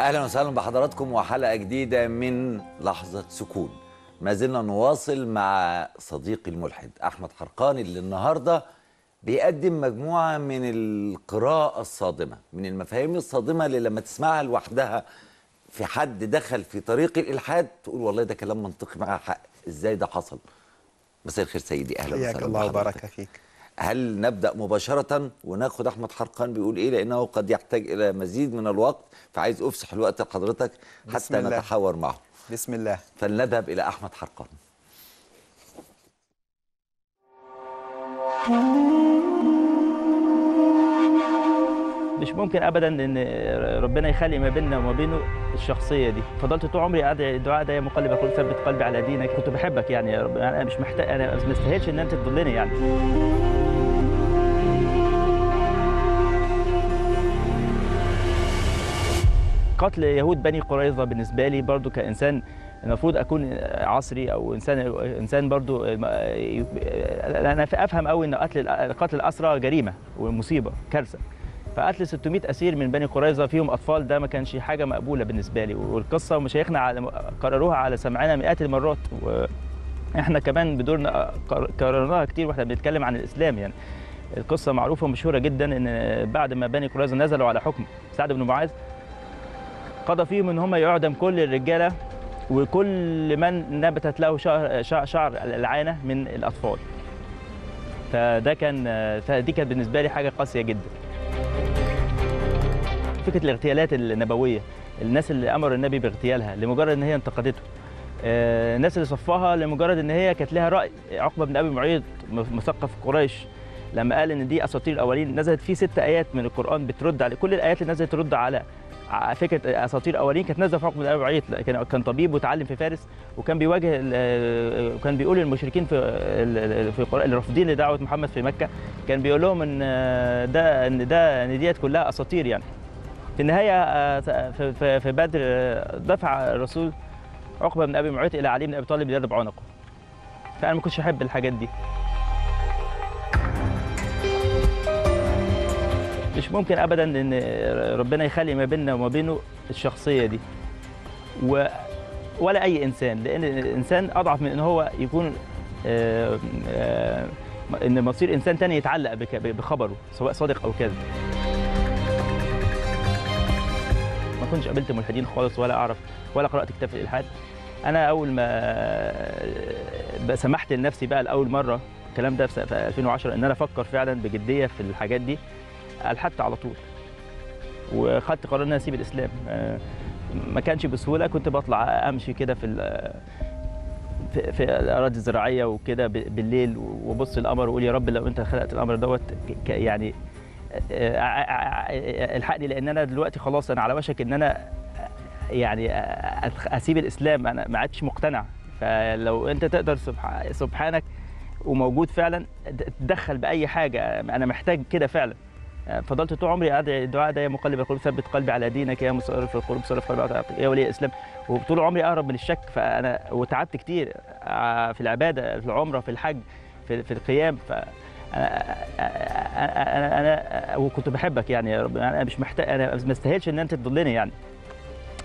اهلا وسهلا بحضراتكم وحلقه جديده من لحظه سكون ما زلنا نواصل مع صديقي الملحد احمد حرقان اللي النهارده بيقدم مجموعه من القراءه الصادمه من المفاهيم الصادمه اللي لما تسمعها لوحدها في حد دخل في طريق الالحاد تقول والله ده كلام منطقي معاه حق ازاي ده حصل مساء الخير سيدي اهلا وسهلا الله وبارك فيك هل نبدا مباشره وناخد احمد حرقان بيقول ايه لانه قد يحتاج الى مزيد من الوقت فعايز افسح الوقت لحضرتك حتى نتحاور معه بسم الله فلنذهب الى احمد حرقان مش ممكن ابدا ان ربنا يخلي ما بيننا وما بينه الشخصيه دي فضلت طول عمري ادعي الدعاء ده يا مقلب كل ثبت قلبي على دينك كنت بحبك يعني يا رب انا مش محتاج انا ما استاهلش ان انت تضلني يعني قتل يهود بني قريظه بالنسبه لي برضو كانسان المفروض اكون عصري او انسان انسان برضو انا افهم قوي ان قتل قتل الاسرى جريمه ومصيبه كارثه فقتل 600 اسير من بني قريظه فيهم اطفال ده ما كانش حاجه مقبوله بالنسبه لي والقصه ومشايخنا على قرروها على سمعنا مئات المرات واحنا كمان بدورنا قررناها كتير واحنا بنتكلم عن الاسلام يعني القصه معروفه ومشهوره جدا ان بعد ما بني قريظه نزلوا على حكم سعد بن معاذ قضى فيهم ان هم يعدم كل الرجاله وكل من نبتت له شعر, شعر العانه من الاطفال فده كان فدي كانت بالنسبه لي حاجه قاسيه جدا فكره الاغتيالات النبويه الناس اللي امر النبي باغتيالها لمجرد ان هي انتقدته آه، الناس اللي صفاها لمجرد ان هي كانت لها راي عقبه بن ابي معيط مثقف قريش لما قال ان دي اساطير الاولين نزلت فيه ست ايات من القران بترد على كل الايات اللي نزلت ترد على فكره اساطير اولين كانت نازله في عقبه الاربعيه كان طبيب وتعلم في فارس وكان بيواجه وكان آه، بيقول للمشركين في في الرافضين لدعوه محمد في مكه كان بيقول لهم ان آه، ده ان ده ان ديت كلها اساطير يعني في النهايه آه، في بدر دفع الرسول عقبه بن ابي معيط الى علي بن ابي طالب ليضرب عنقه فانا ما كنتش احب الحاجات دي مش ممكن ابدا ان ربنا يخلي ما بيننا وما بينه الشخصيه دي و ولا اي انسان لان الانسان اضعف من ان هو يكون آه، آه، ان مصير انسان تاني يتعلق بخبره سواء صادق او كاذب ما كنتش قابلت ملحدين خالص ولا اعرف ولا قرات كتاب الالحاد انا اول ما آه، سمحت لنفسي بقى لاول مره الكلام ده في 2010 ان انا افكر فعلا بجديه في الحاجات دي الحدت على طول وخدت قرار ان انا اسيب الاسلام آه، ما كانش بسهوله كنت بطلع امشي كده في في الاراضي الزراعيه وكده بالليل وابص القمر واقول يا رب لو انت خلقت القمر دوت يعني آه، آه، الحقني لان انا دلوقتي خلاص انا على وشك ان انا يعني اسيب الاسلام انا ما عادش مقتنع فلو انت تقدر سبحانك وموجود فعلا تدخل باي حاجه انا محتاج كده فعلا فضلت طول عمري ادعي الدعاء ده يا مقلب القلوب ثبت قلبي على دينك يا مصرف القلوب صرف قلبي على يا ولي الاسلام وطول عمري اهرب من الشك فانا وتعبت كتير آه، في العباده في العمره في الحج في, في القيام ف آه، آه، أنا, انا انا وكنت بحبك يعني يا رب انا مش محتاج انا ما استاهلش ان انت تضلني يعني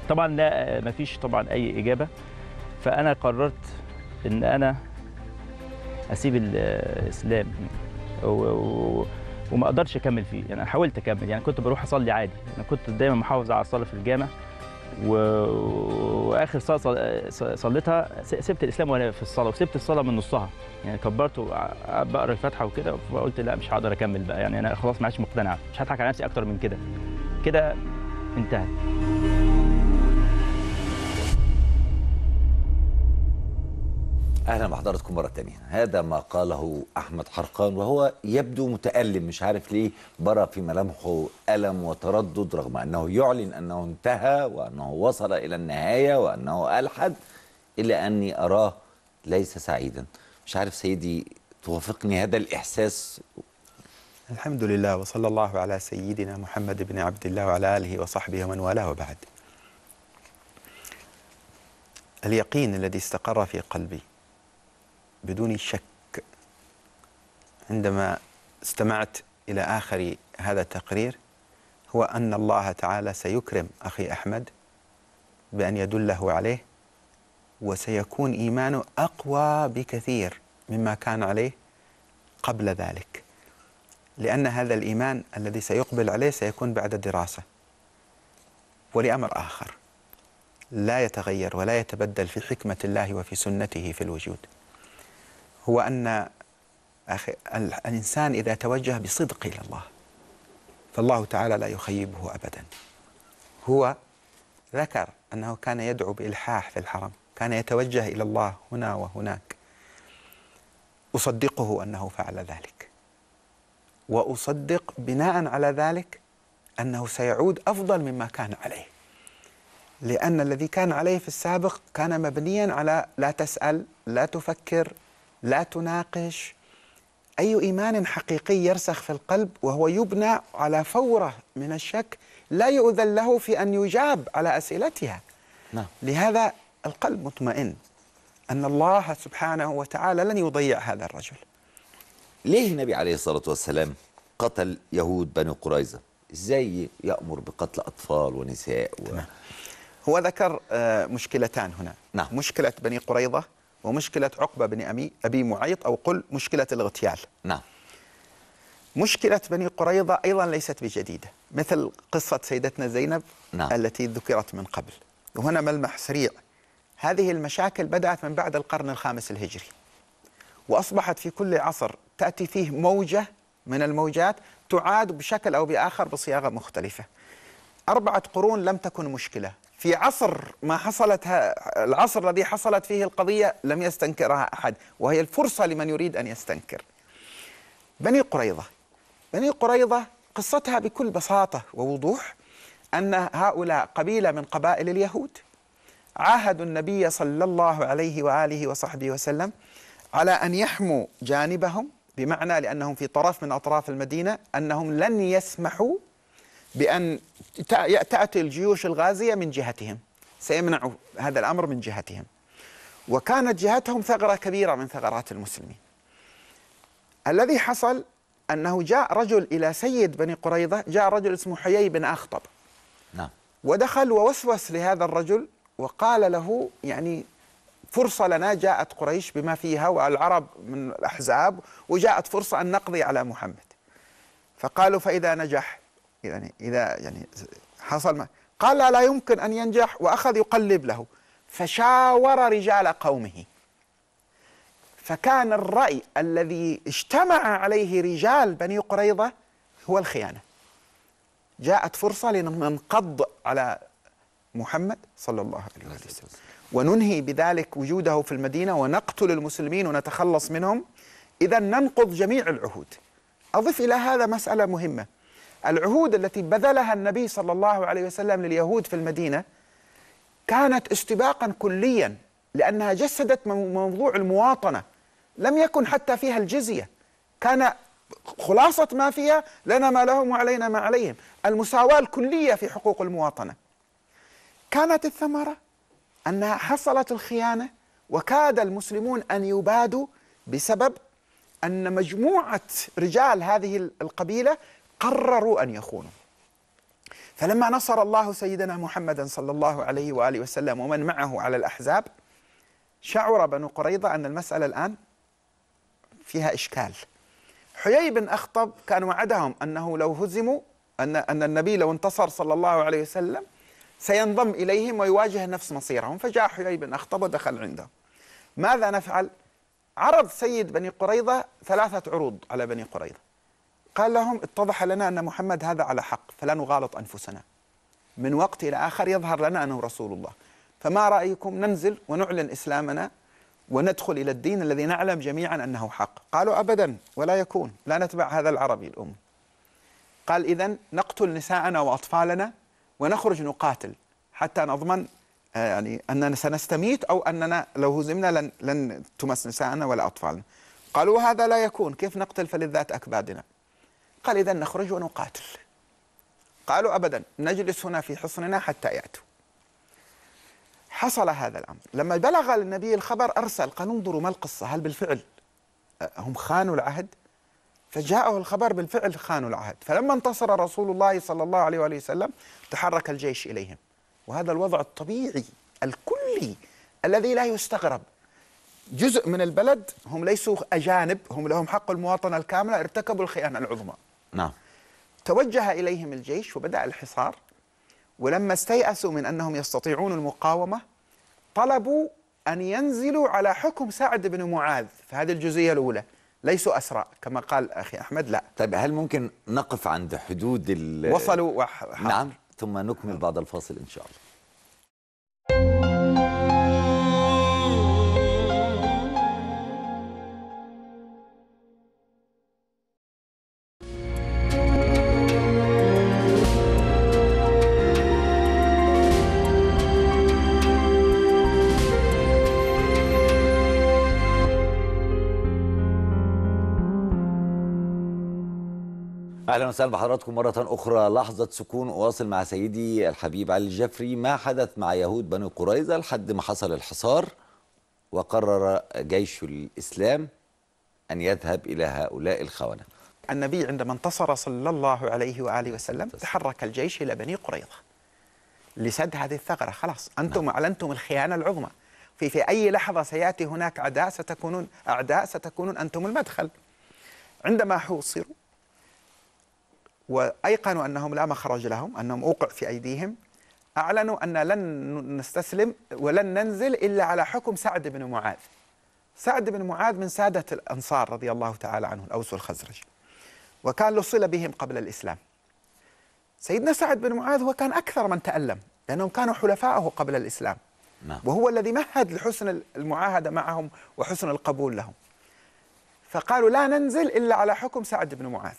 طبعا لا ما فيش طبعا اي اجابه فانا قررت ان انا اسيب الاسلام و... وما اقدرش اكمل فيه يعني حاولت اكمل يعني كنت بروح اصلي عادي انا كنت دايما محافظ على الصلاه في الجامع و... واخر صلاه صل... صليتها سبت الاسلام وانا في الصلاه وسبت الصلاه من نصها يعني كبرت بقرا الفاتحه وكده فقلت لا مش هقدر اكمل بقى يعني انا خلاص ما عادش مقتنع مش هضحك على نفسي اكتر من كده كده انتهت اهلا بحضراتكم مره تانية هذا ما قاله احمد حرقان وهو يبدو متالم مش عارف ليه برى في ملامحه الم وتردد رغم انه يعلن انه انتهى وانه وصل الى النهايه وانه الحد الا اني اراه ليس سعيدا مش عارف سيدي توافقني هذا الاحساس الحمد لله وصلى الله على سيدنا محمد بن عبد الله وعلى اله وصحبه ومن والاه وبعد اليقين الذي استقر في قلبي بدون شك عندما استمعت إلى آخر هذا التقرير هو أن الله تعالى سيكرم أخي أحمد بأن يدله عليه وسيكون إيمانه أقوى بكثير مما كان عليه قبل ذلك لأن هذا الإيمان الذي سيقبل عليه سيكون بعد دراسة ولأمر آخر لا يتغير ولا يتبدل في حكمة الله وفي سنته في الوجود هو أن أخي الإنسان إذا توجه بصدق إلى الله فالله تعالى لا يخيبه أبدا هو ذكر أنه كان يدعو بإلحاح في الحرم كان يتوجه إلى الله هنا وهناك أصدقه أنه فعل ذلك وأصدق بناء على ذلك أنه سيعود أفضل مما كان عليه لأن الذي كان عليه في السابق كان مبنيا على لا تسأل لا تفكر لا تناقش أي إيمان حقيقي يرسخ في القلب وهو يبنى على فورة من الشك لا يؤذن له في أن يجاب على أسئلتها نعم. لهذا القلب مطمئن أن الله سبحانه وتعالى لن يضيع هذا الرجل ليه النبي عليه الصلاة والسلام قتل يهود بني قريظة إزاي يأمر بقتل أطفال ونساء و... نعم. هو ذكر آه، مشكلتان هنا نعم. مشكلة بني قريظة ومشكلة عقبة بن أمي أبي معيط أو قل مشكلة الاغتيال نعم مشكلة بني قريظة أيضا ليست بجديدة مثل قصة سيدتنا زينب نعم. التي ذكرت من قبل وهنا ملمح سريع هذه المشاكل بدأت من بعد القرن الخامس الهجري وأصبحت في كل عصر تأتي فيه موجة من الموجات تعاد بشكل أو بآخر بصياغة مختلفة أربعة قرون لم تكن مشكلة في عصر ما حصلت العصر الذي حصلت فيه القضية لم يستنكرها أحد وهي الفرصة لمن يريد أن يستنكر بني قريظة بني قريظة قصتها بكل بساطة ووضوح أن هؤلاء قبيلة من قبائل اليهود عاهدوا النبي صلى الله عليه وآله وصحبه وسلم على أن يحموا جانبهم بمعنى لأنهم في طرف من أطراف المدينة أنهم لن يسمحوا بأن تأتي الجيوش الغازية من جهتهم سيمنع هذا الأمر من جهتهم وكانت جهتهم ثغرة كبيرة من ثغرات المسلمين الذي حصل أنه جاء رجل إلى سيد بني قريظة جاء رجل اسمه حيي بن أخطب نعم ودخل ووسوس لهذا الرجل وقال له يعني فرصة لنا جاءت قريش بما فيها والعرب من الأحزاب وجاءت فرصة أن نقضي على محمد فقالوا فإذا نجح يعني إذا يعني حصل ما قال لا, لا يمكن أن ينجح وأخذ يقلب له فشاور رجال قومه فكان الرأي الذي اجتمع عليه رجال بني قريظة هو الخيانة جاءت فرصة لننقض على محمد صلى الله عليه وسلم وننهي بذلك وجوده في المدينة ونقتل المسلمين ونتخلص منهم إذا ننقض جميع العهود أضف إلى هذا مسألة مهمة العهود التي بذلها النبي صلى الله عليه وسلم لليهود في المدينة كانت استباقا كليا لأنها جسدت موضوع المواطنة لم يكن حتى فيها الجزية كان خلاصة ما فيها لنا ما لهم وعلينا ما عليهم المساواة الكلية في حقوق المواطنة كانت الثمرة أنها حصلت الخيانة وكاد المسلمون أن يبادوا بسبب أن مجموعة رجال هذه القبيلة قرروا أن يخونوا فلما نصر الله سيدنا محمدا صلى الله عليه وآله وسلم ومن معه على الأحزاب شعر بنو قريظة أن المسألة الآن فيها إشكال حيي بن أخطب كان وعدهم أنه لو هزموا أن أن النبي لو انتصر صلى الله عليه وسلم سينضم إليهم ويواجه نفس مصيرهم فجاء حيي بن أخطب ودخل عنده ماذا نفعل؟ عرض سيد بني قريظة ثلاثة عروض على بني قريظة قال لهم اتضح لنا أن محمد هذا على حق فلا نغالط أنفسنا من وقت إلى آخر يظهر لنا أنه رسول الله فما رأيكم ننزل ونعلن إسلامنا وندخل إلى الدين الذي نعلم جميعا أنه حق قالوا أبدا ولا يكون لا نتبع هذا العربي الأم قال إذا نقتل نساءنا وأطفالنا ونخرج نقاتل حتى نضمن آه، يعني أننا سنستميت أو أننا لو هزمنا لن, لن تمس نساءنا ولا أطفالنا قالوا هذا لا يكون كيف نقتل فلذات أكبادنا قال إذا نخرج ونقاتل قالوا أبدا نجلس هنا في حصننا حتى يأتوا حصل هذا الأمر لما بلغ النبي الخبر أرسل قال انظروا ما القصة هل بالفعل آه، هم خانوا العهد فجاءه الخبر بالفعل خانوا العهد فلما انتصر رسول الله صلى الله عليه وآله وسلم تحرك الجيش إليهم وهذا الوضع الطبيعي الكلي الذي لا يستغرب جزء من البلد هم ليسوا أجانب هم لهم حق المواطنة الكاملة ارتكبوا الخيانة العظمى نعم توجه إليهم الجيش وبدأ الحصار ولما استيأسوا من أنهم يستطيعون المقاومة طلبوا أن ينزلوا على حكم سعد بن معاذ في هذه الجزئية الأولى ليسوا أسرى كما قال أخي أحمد لا طيب هل ممكن نقف عند حدود ال وصلوا وح... نعم ثم نكمل بعد الفاصل إن شاء الله وسهلا بحضراتكم مرة أخرى لحظة سكون أواصل مع سيدي الحبيب علي الجفري ما حدث مع يهود بني قريظة لحد ما حصل الحصار وقرر جيش الإسلام أن يذهب إلى هؤلاء الخونة النبي عندما انتصر صلى الله عليه وآله وسلم تحرك الجيش إلى بني قريظة لسد هذه الثغرة خلاص نعم. أنتم نعم. أعلنتم الخيانة العظمى في في أي لحظة سيأتي هناك أعداء ستكونون أعداء ستكونون أنتم المدخل عندما حوصروا وأيقنوا أنهم لا مخرج لهم أنهم أوقع في أيديهم أعلنوا أن لن نستسلم ولن ننزل إلا على حكم سعد بن معاذ سعد بن معاذ من سادة الأنصار رضي الله تعالى عنه الأوس والخزرج وكان له صلة بهم قبل الإسلام سيدنا سعد بن معاذ هو كان أكثر من تألم لأنهم كانوا حلفاءه قبل الإسلام نعم. وهو الذي مهد لحسن المعاهدة معهم وحسن القبول لهم فقالوا لا ننزل إلا على حكم سعد بن معاذ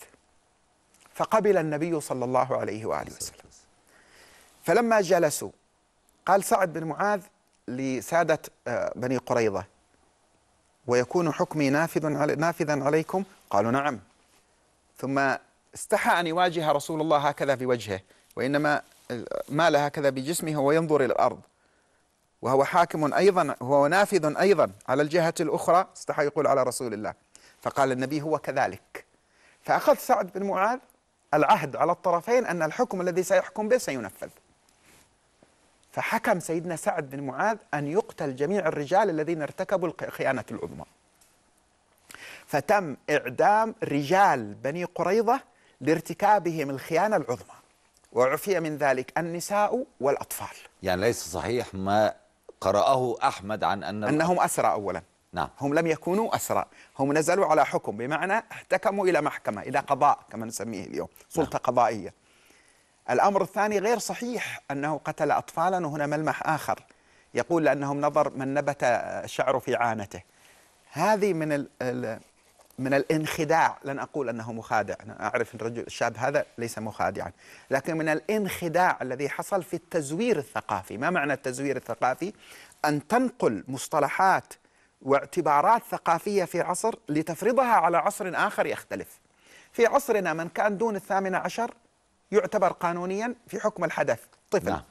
فقبل النبي صلى الله عليه وآله وسلم فلما جلسوا قال سعد بن معاذ لسادة آه، بني قريظة ويكون حكمي نافذ علي نافذا عليكم قالوا نعم ثم استحى أن يواجه رسول الله هكذا بوجهه وإنما آه، مال هكذا بجسمه وينظر إلى الأرض وهو حاكم أيضا هو نافذ أيضا على الجهة الأخرى استحى يقول على رسول الله فقال النبي هو كذلك فأخذ سعد بن معاذ العهد على الطرفين أن الحكم الذي سيحكم به سينفذ فحكم سيدنا سعد بن معاذ أن يقتل جميع الرجال الذين ارتكبوا الخيانة العظمى فتم إعدام رجال بني قريظة لارتكابهم الخيانة العظمى وعفي من ذلك النساء والأطفال يعني ليس صحيح ما قرأه أحمد عن أن أنهم أسرى أولاً نعم هم لم يكونوا أسرى هم نزلوا على حكم بمعنى احتكموا إلى محكمة إلى قضاء كما نسميه اليوم سلطة نعم. قضائية الأمر الثاني غير صحيح أنه قتل أطفالا وهنا ملمح آخر يقول لأنهم نظر من نبت شعره في عانته هذه من الـ ال من الانخداع لن أقول أنه مخادع أنا أعرف الرجل الشاب هذا ليس مخادعا لكن من الانخداع الذي حصل في التزوير الثقافي ما معنى التزوير الثقافي أن تنقل مصطلحات واعتبارات ثقافية في عصر لتفرضها على عصر آخر يختلف في عصرنا من كان دون الثامنة عشر يعتبر قانونيا في حكم الحدث طفل نعم.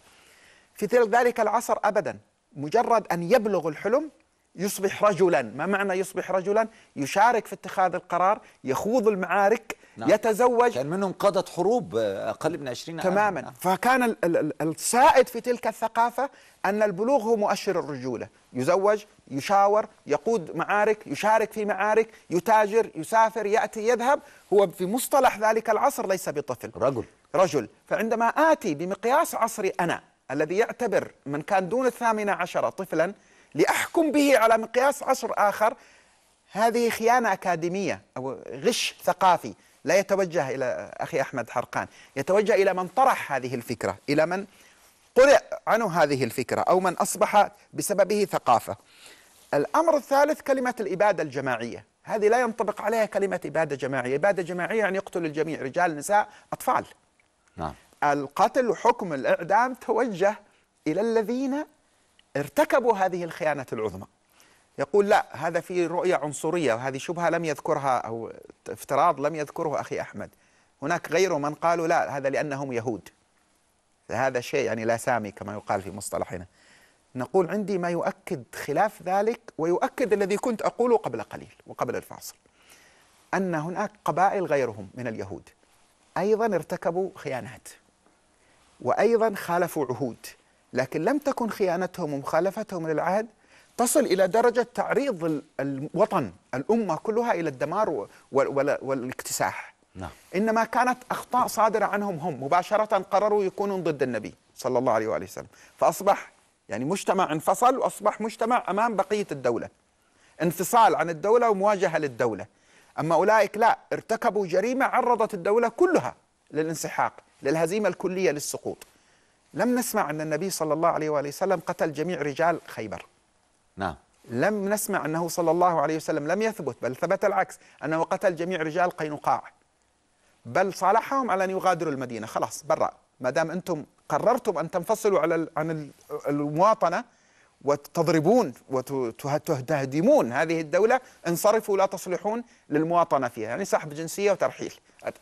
في ذلك العصر أبدا مجرد أن يبلغ الحلم يصبح رجلا ما معنى يصبح رجلا يشارك في اتخاذ القرار يخوض المعارك نعم. يتزوج كان منهم قادة حروب آه، أقل من 20 عام تماما نعم. فكان السائد في تلك الثقافة أن البلوغ هو مؤشر الرجولة يزوج يشاور يقود معارك يشارك في معارك يتاجر يسافر يأتي يذهب هو في مصطلح ذلك العصر ليس بطفل رجل رجل فعندما آتي بمقياس عصري أنا الذي يعتبر من كان دون الثامنة عشرة طفلا لأحكم به على مقياس عصر آخر هذه خيانة أكاديمية أو غش ثقافي لا يتوجه إلى أخي أحمد حرقان يتوجه إلى من طرح هذه الفكرة إلى من قرئ عنه هذه الفكرة أو من أصبح بسببه ثقافة الأمر الثالث كلمة الإبادة الجماعية هذه لا ينطبق عليها كلمة إبادة جماعية إبادة جماعية يعني يقتل الجميع رجال نساء أطفال نعم. القتل وحكم الإعدام توجه إلى الذين ارتكبوا هذه الخيانة العظمى يقول لا هذا في رؤية عنصرية وهذه شبهة لم يذكرها أو افتراض لم يذكره أخي أحمد هناك غيره من قالوا لا هذا لأنهم يهود هذا شيء يعني لا سامي كما يقال في مصطلحنا نقول عندي ما يؤكد خلاف ذلك ويؤكد الذي كنت أقوله قبل قليل وقبل الفاصل أن هناك قبائل غيرهم من اليهود أيضا ارتكبوا خيانات وأيضا خالفوا عهود لكن لم تكن خيانتهم ومخالفتهم للعهد تصل إلى درجة تعريض الوطن الأمة كلها إلى الدمار والاكتساح نعم. إنما كانت أخطاء صادرة عنهم هم مباشرة قرروا يكونون ضد النبي صلى الله عليه وآله وسلم فأصبح يعني مجتمع انفصل وأصبح مجتمع أمام بقية الدولة انفصال عن الدولة ومواجهة للدولة أما أولئك لا ارتكبوا جريمة عرضت الدولة كلها للانسحاق للهزيمة الكلية للسقوط لم نسمع أن النبي صلى الله عليه وآله وسلم قتل جميع رجال خيبر نعم لم نسمع أنه صلى الله عليه وسلم لم يثبت بل ثبت العكس أنه قتل جميع رجال قينقاع بل صالحهم على أن يغادروا المدينة خلاص برا ما دام أنتم قررتم أن تنفصلوا على عن المواطنة وتضربون وتهدمون هذه الدولة انصرفوا لا تصلحون للمواطنة فيها يعني سحب جنسية وترحيل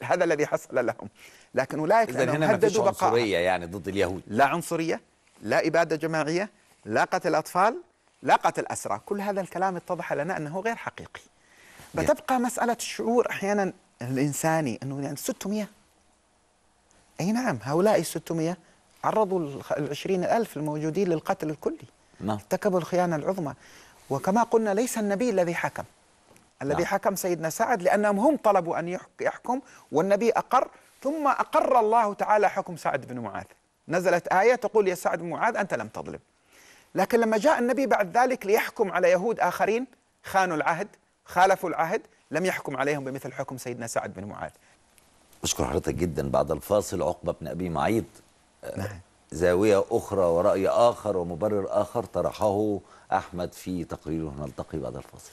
هذا الذي حصل لهم لكن أولئك إذا هنا هددوا فيش عنصرية يعني ضد اليهود لا عنصرية لا إبادة جماعية لا قتل أطفال لا قتل أسرى كل هذا الكلام اتضح لنا أنه غير حقيقي فتبقى مسألة الشعور أحيانا الإنساني أنه يعني 600 أي نعم هؤلاء 600 عرضوا العشرين ألف الموجودين للقتل الكلي نعم. ارتكبوا الخيانة العظمى وكما قلنا ليس النبي الذي حكم الذي نعم. حكم سيدنا سعد لأنهم هم طلبوا أن يحكم والنبي أقر ثم أقر الله تعالى حكم سعد بن معاذ نزلت آية تقول يا سعد بن معاذ أنت لم تظلم لكن لما جاء النبي بعد ذلك ليحكم على يهود آخرين خانوا العهد خالفوا العهد لم يحكم عليهم بمثل حكم سيدنا سعد بن معاذ أشكر حضرتك جدا بعد الفاصل عقبة بن أبي معيط نعم. زاوية أخرى ورأي آخر ومبرر آخر طرحه أحمد في تقريره نلتقي بعد الفاصل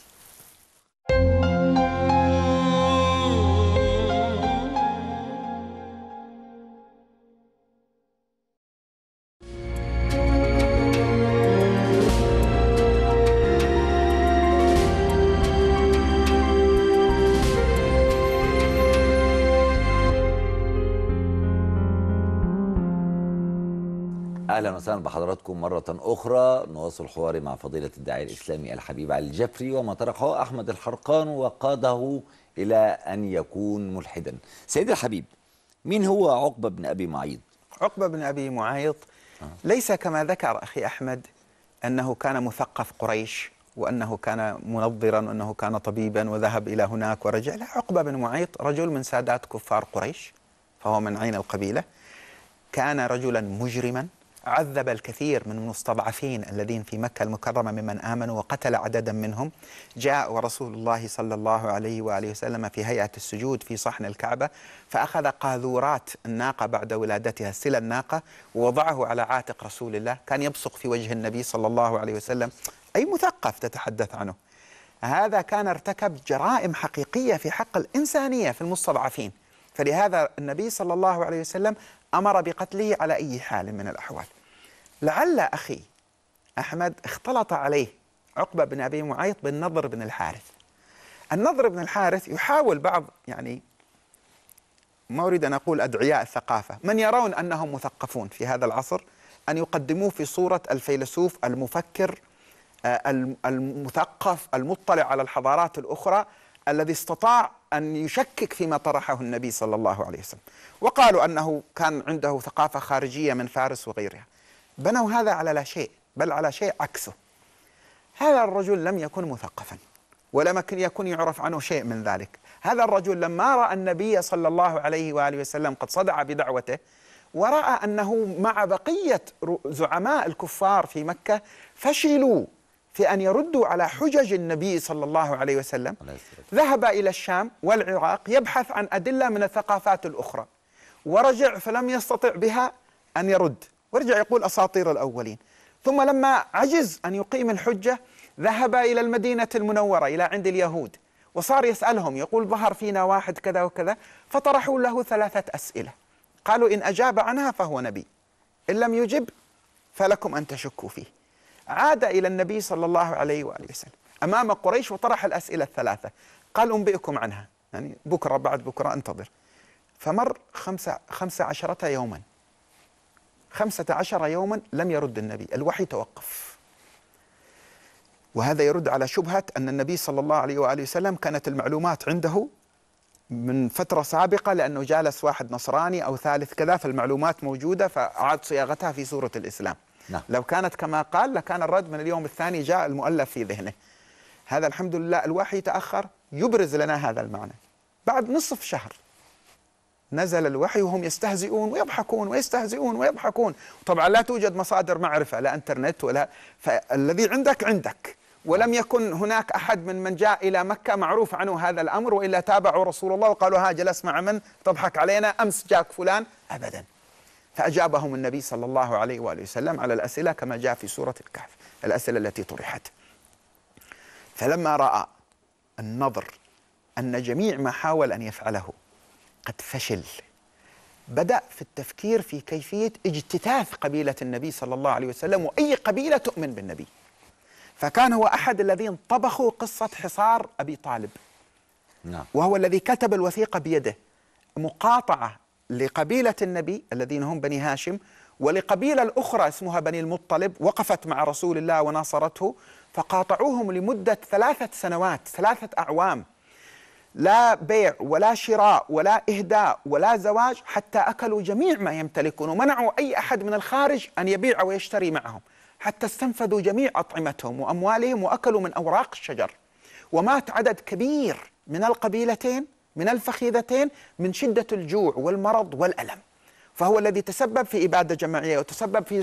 وسهلا بحضراتكم مرة أخرى نواصل حواري مع فضيلة الداعية الإسلامي الحبيب علي الجفري وما طرحه أحمد الحرقان وقاده إلى أن يكون ملحدا سيد الحبيب مين هو عقبة بن أبي معيط؟ عقبة بن أبي معيط ليس كما ذكر أخي أحمد أنه كان مثقف قريش وأنه كان منظرا وأنه كان طبيبا وذهب إلى هناك ورجع لا عقبة بن معيط رجل من سادات كفار قريش فهو من عين القبيلة كان رجلا مجرما عذب الكثير من المستضعفين الذين في مكة المكرمة ممن آمنوا وقتل عددا منهم جاء ورسول الله صلى الله عليه وآله وسلم في هيئة السجود في صحن الكعبة فأخذ قاذورات الناقة بعد ولادتها سلا الناقة ووضعه على عاتق رسول الله كان يبصق في وجه النبي صلى الله عليه وسلم أي مثقف تتحدث عنه هذا كان ارتكب جرائم حقيقية في حق الإنسانية في المستضعفين فلهذا النبي صلى الله عليه وسلم أمر بقتله على أي حال من الأحوال لعل أخي أحمد اختلط عليه عقبة بن أبي معيط بالنضر بن الحارث النضر بن الحارث يحاول بعض يعني ما أريد أن أقول أدعياء الثقافة من يرون أنهم مثقفون في هذا العصر أن يقدموه في صورة الفيلسوف المفكر آه، المثقف المطلع على الحضارات الأخرى الذي استطاع أن يشكك فيما طرحه النبي صلى الله عليه وسلم وقالوا أنه كان عنده ثقافة خارجية من فارس وغيرها بنوا هذا على لا شيء بل على شيء عكسه هذا الرجل لم يكن مثقفا ولم يكن يعرف عنه شيء من ذلك هذا الرجل لما رأى النبي صلى الله عليه وآله وسلم قد صدع بدعوته ورأى أنه مع بقية زعماء الكفار في مكة فشلوا في أن يردوا على حجج النبي صلى الله عليه وسلم ذهب إلى الشام والعراق يبحث عن أدلة من الثقافات الأخرى ورجع فلم يستطع بها أن يرد ورجع يقول أساطير الأولين ثم لما عجز أن يقيم الحجة ذهب إلى المدينة المنورة إلى عند اليهود وصار يسألهم يقول ظهر فينا واحد كذا وكذا فطرحوا له ثلاثة أسئلة قالوا إن أجاب عنها فهو نبي إن لم يجب فلكم أن تشكوا فيه عاد إلى النبي صلى الله عليه وآله وسلم أمام قريش وطرح الأسئلة الثلاثة قال أنبئكم عنها يعني بكرة بعد بكرة انتظر فمر خمسة, خمسة عشرة يوما خمسة عشر يوما لم يرد النبي الوحي توقف وهذا يرد على شبهة أن النبي صلى الله عليه وآله وسلم كانت المعلومات عنده من فترة سابقة لأنه جالس واحد نصراني أو ثالث كذا فالمعلومات موجودة فأعاد صياغتها في سورة الإسلام نعم. لو كانت كما قال لكان الرد من اليوم الثاني جاء المؤلف في ذهنه هذا الحمد لله الوحي تأخر يبرز لنا هذا المعنى بعد نصف شهر نزل الوحي وهم يستهزئون ويضحكون ويستهزئون ويضحكون طبعا لا توجد مصادر معرفة لا انترنت ولا فالذي عندك عندك ولم يكن هناك أحد من من جاء إلى مكة معروف عنه هذا الأمر وإلا تابعوا رسول الله وقالوا ها جلس مع من تضحك علينا أمس جاك فلان أبدا فأجابهم النبي صلى الله عليه وآله وسلم على الأسئلة كما جاء في سورة الكهف الأسئلة التي طرحت فلما رأى النضر أن جميع ما حاول أن يفعله قد فشل بدأ في التفكير في كيفية اجتثاث قبيلة النبي صلى الله عليه وسلم وأي قبيلة تؤمن بالنبي فكان هو أحد الذين طبخوا قصة حصار أبي طالب نعم. وهو الذي كتب الوثيقة بيده مقاطعة لقبيلة النبي الذين هم بني هاشم ولقبيلة الأخرى اسمها بني المطلب وقفت مع رسول الله وناصرته فقاطعوهم لمدة ثلاثة سنوات ثلاثة أعوام لا بيع ولا شراء ولا إهداء ولا زواج حتى أكلوا جميع ما يمتلكون ومنعوا أي أحد من الخارج أن يبيع ويشتري معهم حتى استنفذوا جميع أطعمتهم وأموالهم وأكلوا من أوراق الشجر ومات عدد كبير من القبيلتين من الفخذتين من شدة الجوع والمرض والألم فهو الذي تسبب في إبادة جماعية وتسبب في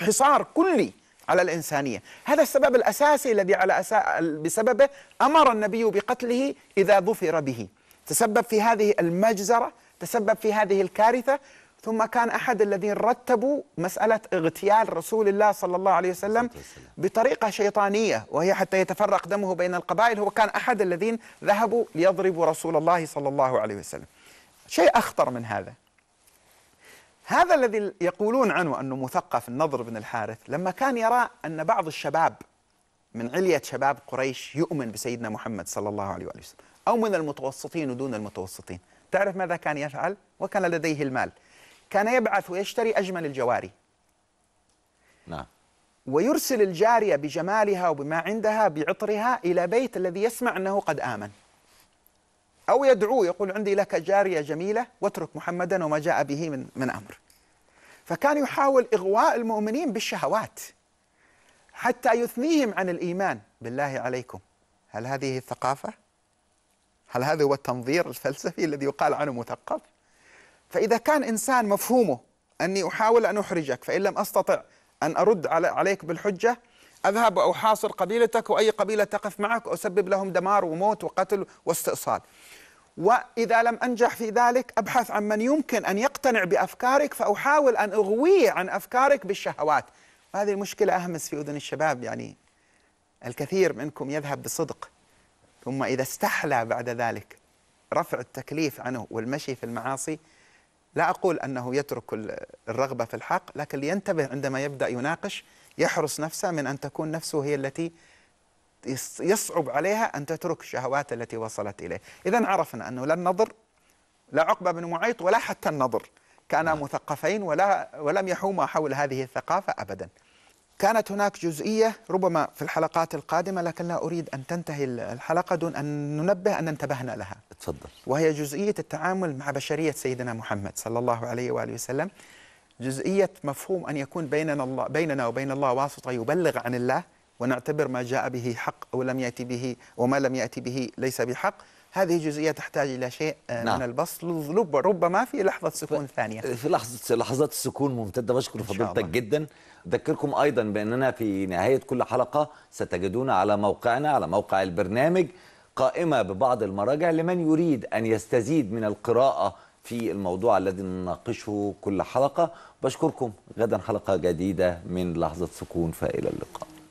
حصار كلي على الإنسانية هذا السبب الأساسي الذي على أسا... بسببه أمر النبي بقتله إذا ظفر به تسبب في هذه المجزرة تسبب في هذه الكارثة ثم كان أحد الذين رتبوا مسألة اغتيال رسول الله صلى الله عليه وسلم بطريقة شيطانية وهي حتى يتفرق دمه بين القبائل هو كان أحد الذين ذهبوا ليضربوا رسول الله صلى الله عليه وسلم شيء أخطر من هذا هذا الذي يقولون عنه أنه مثقف النضر بن الحارث لما كان يرى أن بعض الشباب من علية شباب قريش يؤمن بسيدنا محمد صلى الله عليه وسلم أو من المتوسطين ودون المتوسطين تعرف ماذا كان يفعل؟ وكان لديه المال كان يبعث ويشتري أجمل الجواري نعم ويرسل الجارية بجمالها وبما عندها بعطرها إلى بيت الذي يسمع أنه قد آمن أو يدعوه يقول عندي لك جارية جميلة واترك محمدا وما جاء به من, من أمر فكان يحاول إغواء المؤمنين بالشهوات حتى يثنيهم عن الإيمان بالله عليكم هل هذه الثقافة؟ هل هذا هو التنظير الفلسفي الذي يقال عنه مثقف؟ فإذا كان إنسان مفهومه أني أحاول أن أحرجك فإن لم أستطع أن أرد عليك بالحجة أذهب وأحاصر قبيلتك وأي قبيلة تقف معك وأسبب لهم دمار وموت وقتل واستئصال وإذا لم أنجح في ذلك أبحث عن من يمكن أن يقتنع بأفكارك فأحاول أن أغويه عن أفكارك بالشهوات هذه المشكلة أهمس في أذن الشباب يعني الكثير منكم يذهب بصدق ثم إذا استحلى بعد ذلك رفع التكليف عنه والمشي في المعاصي لا أقول أنه يترك الرغبة في الحق لكن لينتبه عندما يبدأ يناقش يحرص نفسه من أن تكون نفسه هي التي يصعب عليها أن تترك الشهوات التي وصلت إليه إذا عرفنا أنه لا النظر لا عقبة بن معيط ولا حتى النظر كانا نعم. مثقفين ولا ولم يحوما حول هذه الثقافة أبدا كانت هناك جزئية ربما في الحلقات القادمة لكن لا أريد أن تنتهي الحلقة دون أن ننبه أن انتبهنا لها تفضل وهي جزئية التعامل مع بشرية سيدنا محمد صلى الله عليه وآله وسلم جزئية مفهوم أن يكون بيننا, الله بيننا وبين الله واسطة يبلغ عن الله ونعتبر ما جاء به حق أو لم يأتي به وما لم يأتي به ليس بحق هذه الجزئية تحتاج إلى شيء آه، نعم. من البسط ربما في لحظة سكون ف... ثانية في لحظة لحظات السكون ممتدة بشكر فضيلتك جدا أذكركم أيضا بأننا في نهاية كل حلقة ستجدون على موقعنا على موقع البرنامج قائمة ببعض المراجع لمن يريد أن يستزيد من القراءة في الموضوع الذي نناقشه كل حلقة بشكركم غدا حلقة جديدة من لحظة سكون فإلى اللقاء